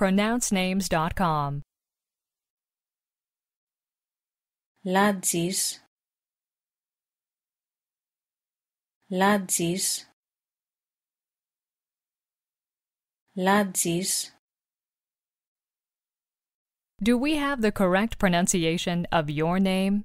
pronouncenames.com. Ladzis. Ladzis. Ladzis. Do we have the correct pronunciation of your name?